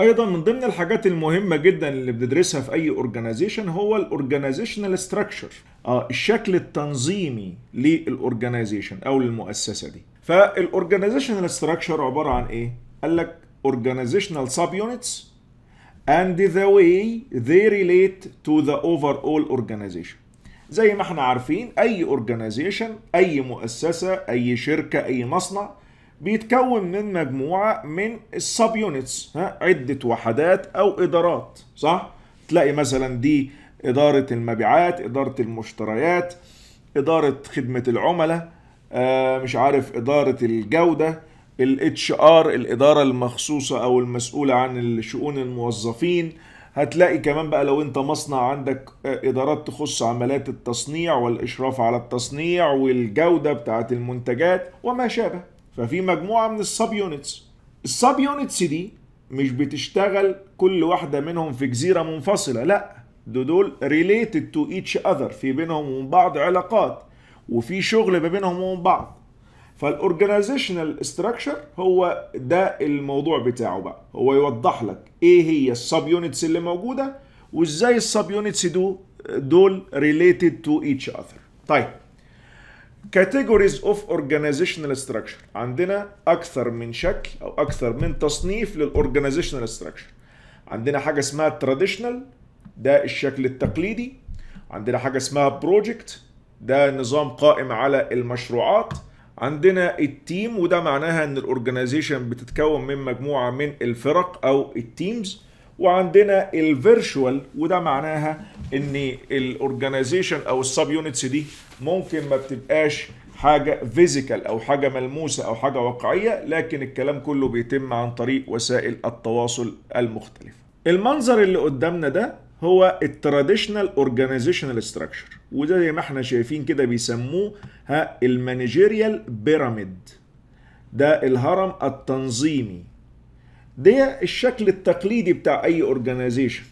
ايضا من ضمن الحاجات المهمه جدا اللي بندرسها في اي اورجانيزيشن هو الاورجانيزيشنال ستراكشر اه الشكل التنظيمي للاورجانيزيشن او للمؤسسه دي فالاورجانيزيشنال ستراكشر عباره عن ايه قال لك organizational اند and the way they relate to the overall organization زي ما احنا عارفين اي organization اي مؤسسه اي شركه اي مصنع بيتكون من مجموعه من السب يونتس ها عده وحدات او ادارات صح تلاقي مثلا دي اداره المبيعات اداره المشتريات اداره خدمه العملاء آه مش عارف اداره الجوده الاتش ار الاداره المخصوصه او المسؤوله عن شؤون الموظفين هتلاقي كمان بقى لو انت مصنع عندك آه، ادارات تخص عمليات التصنيع والاشراف على التصنيع والجوده بتاعه المنتجات وما شابه ففي مجموعة من السب يونتس السب يونتس دي مش بتشتغل كل واحدة منهم في جزيرة منفصلة لا دو دول ريليتد تو ايتش اذر في بينهم وبين بعض علاقات وفي شغل ما بينهم وبين بعض فالاورجنايزيشنال استراكشر هو ده الموضوع بتاعه بقى هو يوضح لك ايه هي السب يونتس اللي موجوده وازاي السب يونتس دول ريليتد تو ايتش اذر طيب categories of organizational structure عندنا اكثر من شكل او اكثر من تصنيف للاورجانيزيشنال structure عندنا حاجه اسمها traditional ده الشكل التقليدي عندنا حاجه اسمها project ده نظام قائم على المشروعات عندنا التيم وده معناها ان الاورجانيزيشن بتتكون من مجموعه من الفرق او التيمز وعندنا الفيرشوال وده معناها ان الاورجانيزيشن او السب يونتس دي ممكن ما بتبقاش حاجه فيزيكال او حاجه ملموسه او حاجه واقعيه لكن الكلام كله بيتم عن طريق وسائل التواصل المختلفه المنظر اللي قدامنا ده هو التراديشنال اورجانيزيشنال ستراكشر وده زي ما احنا شايفين كده بيسموه المانجيريال بيراميد ده الهرم التنظيمي ده الشكل التقليدي بتاع اي اورجانيزيشن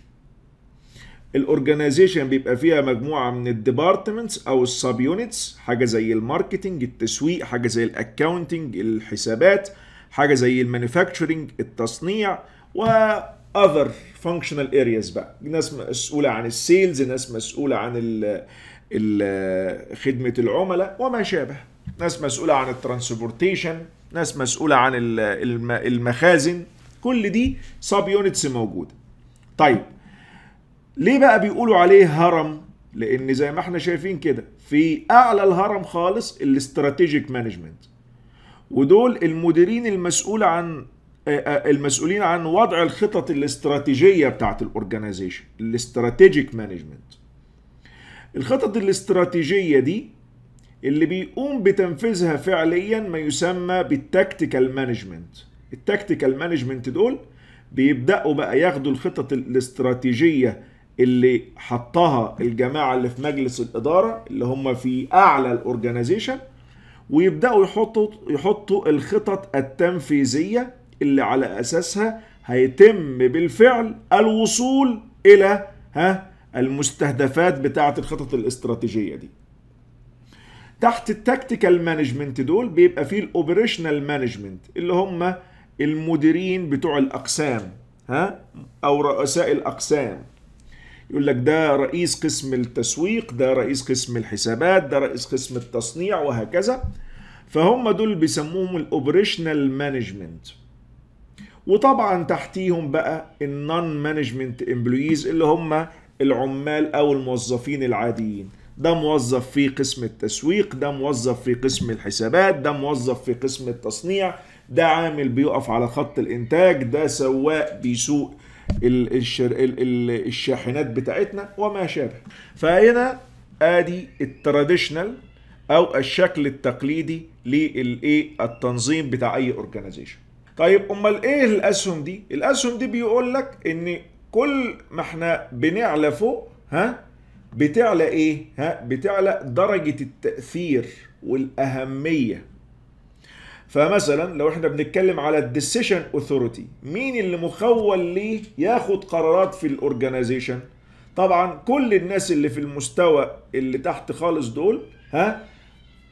الاورجانيزيشن بيبقى فيها مجموعه من الديبارتمنتس او السب يونتس حاجه زي الماركتنج التسويق حاجه زي الاكاونتنج الحسابات حاجه زي المانيفاكتشرنج التصنيع و اذر فانكشنال ارياز بقى ناس مسؤوله عن السيلز ناس مسؤوله عن ال خدمه العملاء وما شابه ناس مسؤوله عن الترانسبورتيشن ناس مسؤوله عن المخازن كل دي سب يونتس موجوده طيب ليه بقى بيقولوا عليه هرم لان زي ما احنا شايفين كده في اعلى الهرم خالص الاستراتيجيك مانجمنت ودول المديرين المسؤول عن المسؤولين عن وضع الخطط الاستراتيجيه بتاعت الاورجنايزيشن الاستراتيجيك مانجمنت الخطط الاستراتيجيه دي اللي بيقوم بتنفيذها فعليا ما يسمى بالتكتيكال مانجمنت التكتيكال مانجمنت دول بيبداوا بقى ياخدوا الخطط الاستراتيجيه اللي حطها الجماعه اللي في مجلس الاداره اللي هم في اعلى الاورجنايزيشن ويبداوا يحطوا يحطوا الخطط التنفيذيه اللي على اساسها هيتم بالفعل الوصول الى ها المستهدفات بتاعه الخطط الاستراتيجيه دي تحت التكتيكال مانجمنت دول بيبقى فيه الاوبريشنال مانجمنت اللي هم المديرين بتوع الأقسام ها أو رؤساء الأقسام يقول لك ده رئيس قسم التسويق ده رئيس قسم الحسابات ده رئيس قسم التصنيع وهكذا فهم دول بيسموهم الاوبريشنال مانجمنت وطبعا تحتيهم بقى النون مانجمنت امبلويز اللي هم العمال او الموظفين العاديين ده موظف في قسم التسويق ده موظف في قسم الحسابات ده موظف في قسم التصنيع ده عامل بيقف على خط الانتاج ده سواق بيسوق الشاحنات بتاعتنا وما شابه فهنا ادي التراديشنال او الشكل التقليدي للايه التنظيم بتاع اي اورجانيزيشن طيب امال ايه الاسهم دي الاسهم دي بيقول لك ان كل ما احنا بنعلى فوق ها بتعلى ايه ها بتعلى درجه التاثير والاهميه فمثلا لو احنا بنتكلم على الديسيشن اوثوريتي مين اللي مخول ليه ياخد قرارات في الاورجنايزيشن طبعا كل الناس اللي في المستوى اللي تحت خالص دول ها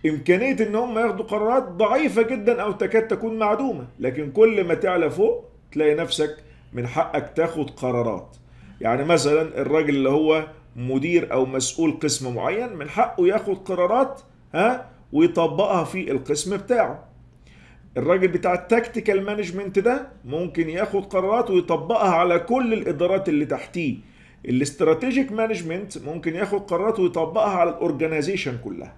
امكانيه ان هم ياخدوا قرارات ضعيفه جدا او تكاد تكون معدومه لكن كل ما تعلى فوق تلاقي نفسك من حقك تاخد قرارات يعني مثلا الراجل اللي هو مدير او مسؤول قسم معين من حقه ياخد قرارات ها ويطبقها في القسم بتاعه الراجل بتاع التكتيكال مانجمنت ده ممكن ياخد قرارات ويطبقها على كل الادارات اللي تحتيه الاستراتيجيك مانجمنت ممكن ياخد قرارات ويطبقها على الاورجنايزيشن كلها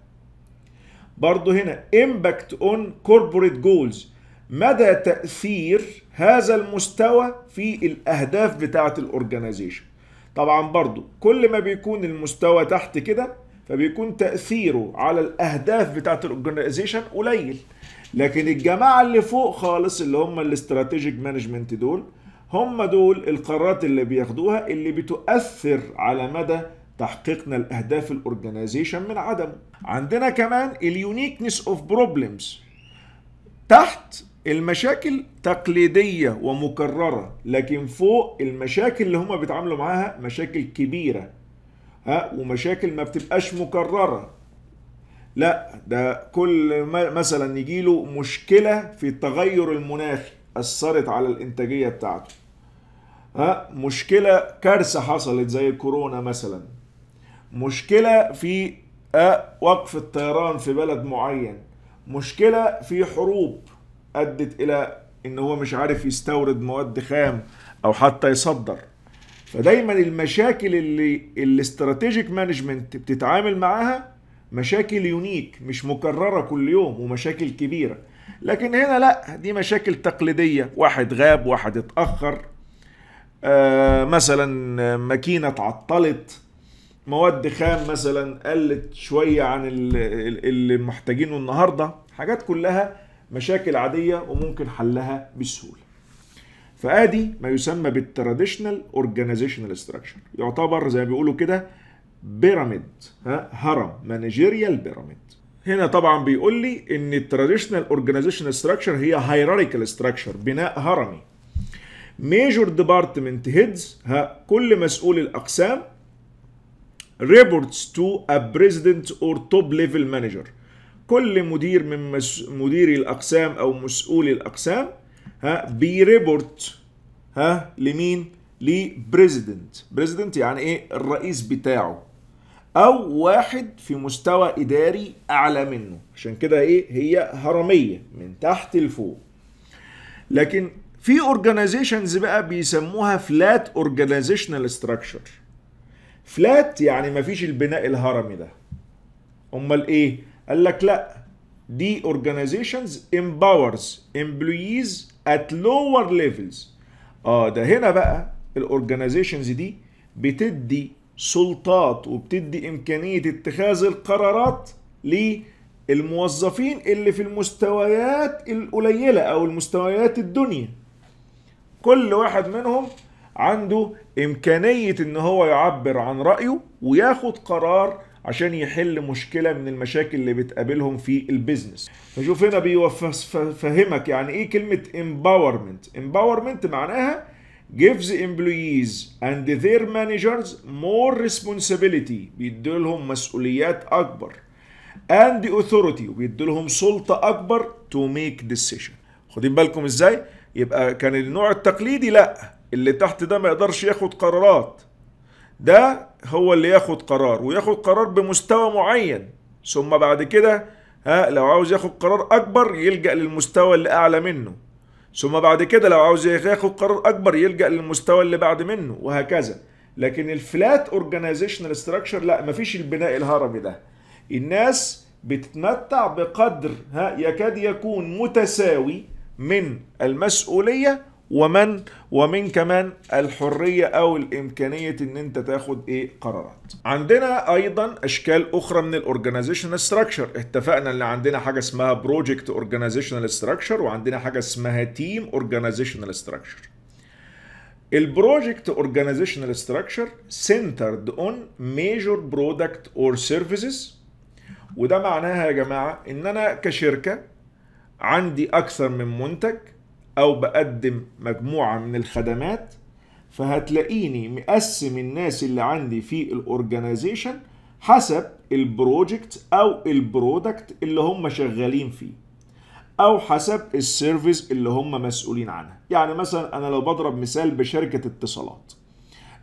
برضه هنا امباكت اون كوربوريت جولز مدى تاثير هذا المستوى في الاهداف بتاعه الاورجنايزيشن طبعا برضه كل ما بيكون المستوى تحت كده فبيكون تاثيره على الاهداف بتاعه الاورجنايزيشن قليل لكن الجماعه اللي فوق خالص اللي هم الاستراتيجيك مانجمنت دول هم دول القرارات اللي بياخدوها اللي بتؤثر على مدى تحقيقنا لاهداف الاورجنايزيشن من عدمه عندنا كمان اليونيكنس اوف بروبلمز تحت المشاكل تقليدية ومكررة لكن فوق المشاكل اللي هما بيتعاملوا معاها مشاكل كبيرة ها ومشاكل ما بتبقاش مكررة لا ده كل مثلا يجيله مشكلة في التغير المناخي أثرت على الإنتاجية بتاعته ها مشكلة كارثة حصلت زي الكورونا مثلا مشكلة في وقف الطيران في بلد معين مشكلة في حروب أدت إلى إن هو مش عارف يستورد مواد خام أو حتى يصدر فدايما المشاكل اللي الاستراتيجيك مانجمنت بتتعامل معاها مشاكل يونيك مش مكررة كل يوم ومشاكل كبيرة لكن هنا لا دي مشاكل تقليدية واحد غاب واحد اتأخر آه مثلا ماكينة اتعطلت مواد خام مثلا قلت شوية عن اللي محتاجينه النهاردة حاجات كلها مشاكل عادية وممكن حلها بسهولة فادي ما يسمى بالتراديشنال اورجانيزيشنال ستراكشر يعتبر زي ما بيقولوا كده بيراميد ها هرم مانجيريال بيراميد هنا طبعا بيقول لي ان التراديشنال اورجانيزيشن ستراكشر هي هيراريكال ستراكشر بناء هرمي ميجور ديبارتمنت هيدز ها كل مسؤول الاقسام ريبورتس تو ا بريزيدنت اور توب ليفل مانجر كل مدير من مس... مديري الاقسام او مسؤولي الاقسام ها بيريبورت ها لمين لبريزيدنت بريزيدنت يعني ايه الرئيس بتاعه او واحد في مستوى اداري اعلى منه عشان كده ايه هي هرميه من تحت لفوق لكن في اورجانيزيشنز بقى بيسموها فلات اورجانيزيشنال ستراكشر فلات يعني مفيش البناء الهرمي ده امال ايه قال لك لا دي اورجانيزيشنز امباورز امبلويز ات لوور ليفلز اه ده هنا بقى الاورجانيزيشنز دي بتدي سلطات وبتدي إمكانية اتخاذ القرارات للموظفين اللي في المستويات القليلة أو المستويات الدنيا كل واحد منهم عنده إمكانية إن هو يعبر عن رأيه وياخد قرار عشان يحل مشكلة من المشاكل اللي بتقابلهم في البيزنس فشوف هنا بيفهمك يعني إيه كلمة empowerment empowerment معناها gives employees and their managers more responsibility لهم مسؤوليات أكبر and authority لهم سلطة أكبر to make decision خدين بالكم إزاي؟ يبقى كان النوع التقليدي لا اللي تحت ده ما يقدرش ياخد قرارات ده هو اللي ياخد قرار وياخد قرار بمستوى معين ثم بعد كده ها لو عاوز ياخد قرار اكبر يلجا للمستوى اللي اعلى منه ثم بعد كده لو عاوز ياخد قرار اكبر يلجا للمستوى اللي بعد منه وهكذا لكن الفلات اورجانيزيشنال ستراكشر لا مفيش البناء الهرمي ده الناس بتتمتع بقدر ها يكاد يكون متساوي من المسؤوليه ومن ومن كمان الحرية أو الإمكانية إن أنت تاخد إيه قرارات عندنا أيضا أشكال أخرى من الأورجانيزيشنال ستراكشر اتفقنا إن عندنا حاجة اسمها بروجكت أورجانيزيشنال ستراكشر وعندنا حاجة اسمها تيم أورجانيزيشنال ستراكشر البروجكت اورجانيزيشنال ستراكشر سنترد اون ميجور برودكت اور سيرفيسز وده معناها يا جماعه ان انا كشركه عندي اكثر من منتج أو بقدم مجموعة من الخدمات فهتلاقيني مقسم الناس اللي عندي في الأورجانيزيشن حسب البروجكت أو البرودكت اللي هم شغالين فيه أو حسب السيرفيس اللي هم مسؤولين عنها يعني مثلا أنا لو بضرب مثال بشركة اتصالات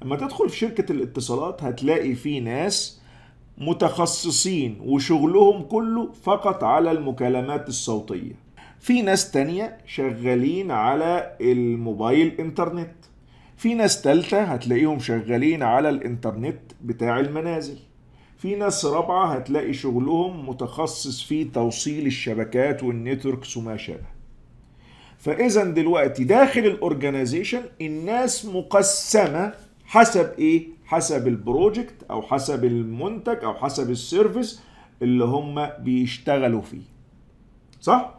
لما تدخل في شركة الاتصالات هتلاقي في ناس متخصصين وشغلهم كله فقط على المكالمات الصوتية في ناس تانية شغالين على الموبايل انترنت في ناس تالتة هتلاقيهم شغالين على الانترنت بتاع المنازل في ناس رابعة هتلاقي شغلهم متخصص في توصيل الشبكات والنتوركس وما شابه فاذا دلوقتي داخل الاورجنايزيشن الناس مقسمه حسب ايه حسب البروجكت او حسب المنتج او حسب السيرفيس اللي هم بيشتغلوا فيه صح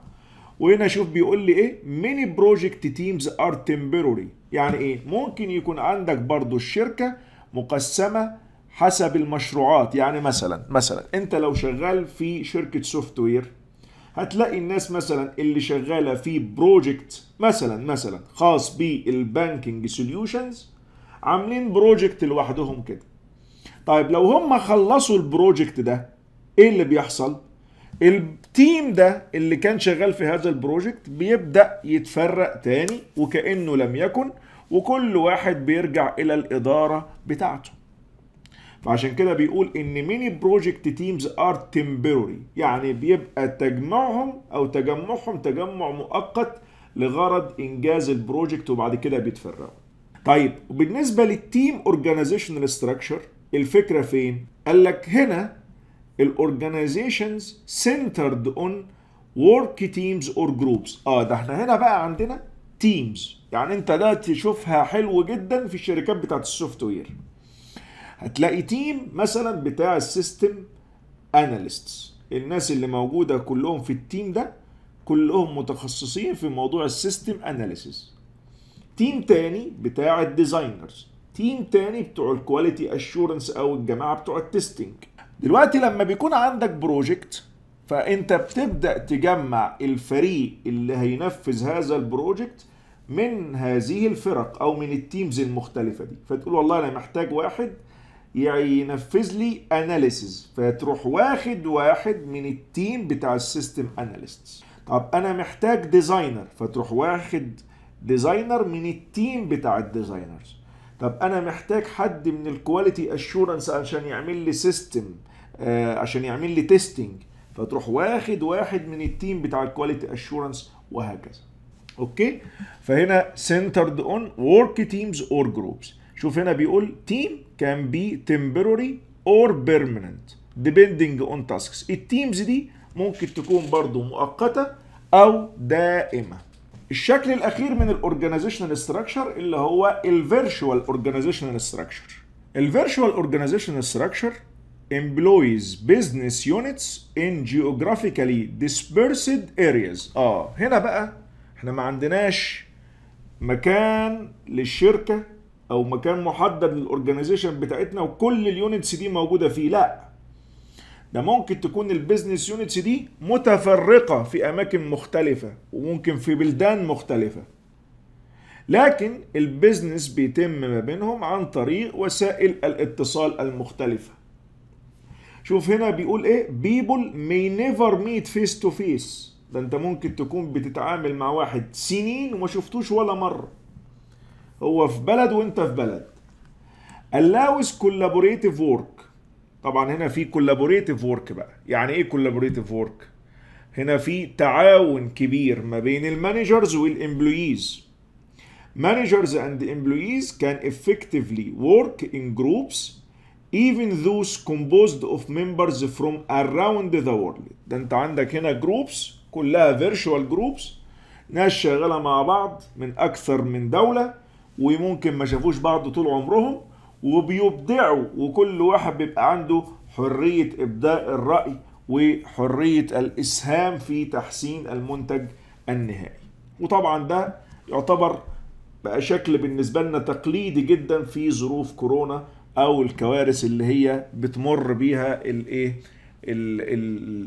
وهنا شوف بيقول لي ايه ميني بروجكت تيمز ار تمبروري يعني ايه ممكن يكون عندك برضو الشركة مقسمة حسب المشروعات يعني مثلا مثلا انت لو شغال في شركة سوفت وير هتلاقي الناس مثلا اللي شغالة في بروجكت مثلا مثلا خاص بالبانكينج سوليوشنز عاملين بروجكت لوحدهم كده طيب لو هم خلصوا البروجكت ده ايه اللي بيحصل التيم ده اللي كان شغال في هذا البروجكت بيبدا يتفرق تاني وكانه لم يكن وكل واحد بيرجع الى الاداره بتاعته فعشان كده بيقول ان ميني بروجكت تيمز ار تمبروري يعني بيبقى تجمعهم او تجمعهم تجمع مؤقت لغرض انجاز البروجكت وبعد كده بيتفرقوا طيب وبالنسبه للتيم اورجانيزيشنال ستراكشر الفكره فين قال لك هنا الاورجنايزيشنز سنترد اون ورك تيمز اور جروبس اه ده احنا هنا بقى عندنا تيمز يعني انت ده تشوفها حلو جدا في الشركات بتاعت السوفت وير هتلاقي تيم مثلا بتاع السيستم اناليستس الناس اللي موجوده كلهم في التيم ده كلهم متخصصين في موضوع السيستم اناليسيس تيم تاني بتاع الديزاينرز تيم تاني بتوع الكواليتي اشورنس او الجماعه بتوع التستنج دلوقتي لما بيكون عندك بروجكت فانت بتبدا تجمع الفريق اللي هينفذ هذا البروجكت من هذه الفرق او من التيمز المختلفه دي فتقول والله انا محتاج واحد ينفذ لي اناليسز فتروح واخد واحد من التيم بتاع السيستم اناليست طب انا محتاج ديزاينر فتروح واخد ديزاينر من التيم بتاع الديزاينرز طب انا محتاج حد من الكواليتي اشورنس عشان يعمل لي سيستم آه، عشان يعمل لي تيستنج فتروح واخد واحد من التيم بتاع الكواليتي اشورنس وهكذا اوكي فهنا سنترد اون ورك تيمز اور جروبس شوف هنا بيقول تيم كان بي تمبروري اور بيرمننت ديبندنج اون تاسكس التيمز دي ممكن تكون برضو مؤقتة أو دائمة الشكل الأخير من الأورجانيزيشنال ستراكشر اللي هو الفيرشوال أورجانيزيشنال ستراكشر الفيرشوال أورجانيزيشنال ستراكشر employs business units in geographically dispersed areas اه هنا بقى احنا ما عندناش مكان للشركه او مكان محدد للاورجانيزيشن بتاعتنا وكل اليونتس دي موجوده فيه لا ده ممكن تكون البيزنس يونتس دي متفرقه في اماكن مختلفه وممكن في بلدان مختلفه لكن البيزنس بيتم ما بينهم عن طريق وسائل الاتصال المختلفه شوف هنا بيقول ايه بيبل مي نيفر ميت فيس تو فيس ده انت ممكن تكون بتتعامل مع واحد سنين وما شفتوش ولا مره هو في بلد وانت في بلد allows كولابوريتيف وورك طبعا هنا في كولابوريتيف وورك بقى يعني ايه كولابوريتيف وورك هنا في تعاون كبير ما بين المانجرز والامبلويز managers and employees can effectively work in groups even those composed of members from around the world ده انت عندك هنا groups كلها virtual groups ناس شغاله مع بعض من اكثر من دوله وممكن ما شافوش بعض طول عمرهم وبيبدعوا وكل واحد بيبقى عنده حريه ابداء الراي وحريه الاسهام في تحسين المنتج النهائي وطبعا ده يعتبر بقى شكل بالنسبه لنا تقليدي جدا في ظروف كورونا او الكوارث اللي هي بتمر بيها الايه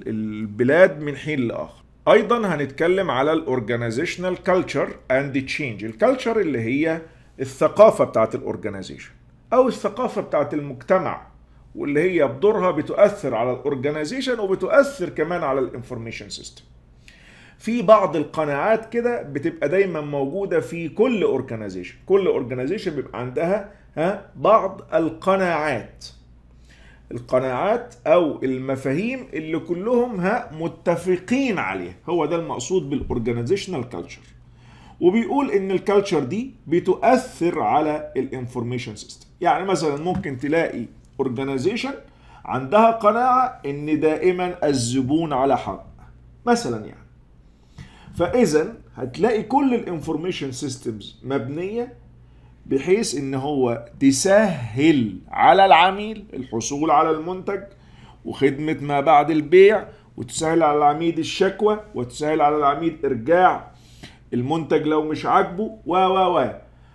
البلاد من حين لاخر ايضا هنتكلم على الاورجانيزيشنال كلتشر اند تشينج الكلتشر اللي هي الثقافه بتاعه الاورجانيزيشن او الثقافه بتاعه المجتمع واللي هي بدورها بتؤثر على الاورجانيزيشن وبتؤثر كمان على الانفورميشن سيستم في بعض القناعات كده بتبقى دايما موجوده في كل اورجانيزيشن كل اورجانيزيشن بيبقى عندها ها بعض القناعات القناعات او المفاهيم اللي كلهم ها متفقين عليها هو ده المقصود بالاورجانيزيشنال كلتشر وبيقول ان الكالتشر دي بتؤثر على الانفورميشن سيستم يعني مثلا ممكن تلاقي اورجانيزيشن عندها قناعه ان دائما الزبون على حق مثلا يعني فاذا هتلاقي كل الانفورميشن سيستمز مبنيه بحيث ان هو تسهل على العميل الحصول على المنتج وخدمة ما بعد البيع وتسهل على العميل الشكوى وتسهل على العميل ارجاع المنتج لو مش عاجبه و و و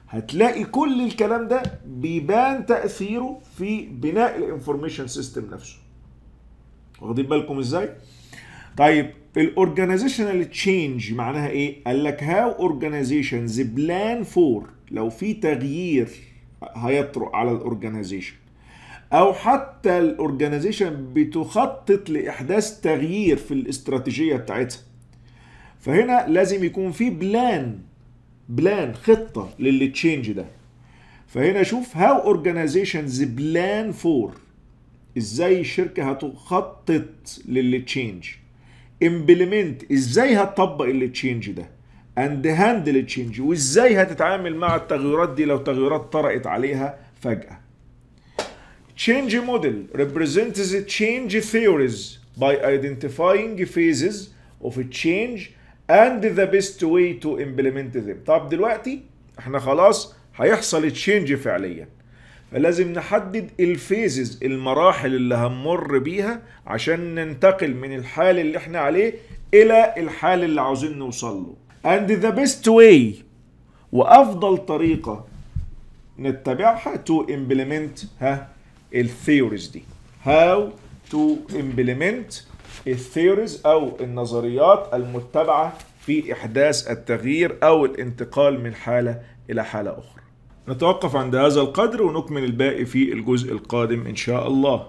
هتلاقي كل الكلام ده بيبان تأثيره في بناء الانفورميشن سيستم نفسه واخدين بالكم ازاي؟ طيب الاورجانيزيشنال تشينج معناها ايه؟ قال لك هاو اورجانيزيشنز بلان فور لو في تغيير هيطرق على الاورجنايزيشن او حتى الاورجنايزيشن بتخطط لاحداث تغيير في الاستراتيجيه بتاعتها فهنا لازم يكون في بلان بلان خطه للتشينج ده فهنا شوف هاو اورجنايزيشنز بلان فور ازاي الشركه هتخطط للتشينج امبلمنت ازاي هتطبق التشينج ده اند هاندل تشينج وازاي هتتعامل مع التغيرات دي لو تغيرات طرأت عليها فجأة change model represents change theories by identifying phases of a change and the best way to implement them طب دلوقتي احنا خلاص هيحصل تشينج فعليا فلازم نحدد الفيزز المراحل اللي هنمر بيها عشان ننتقل من الحال اللي احنا عليه الى الحال اللي عاوزين نوصل له and the best way وافضل طريقه نتبعها to implement ها الثيوريز دي how to implement الثيوريز او النظريات المتبعه في احداث التغيير او الانتقال من حاله الى حاله اخرى نتوقف عند هذا القدر ونكمل الباقي في الجزء القادم ان شاء الله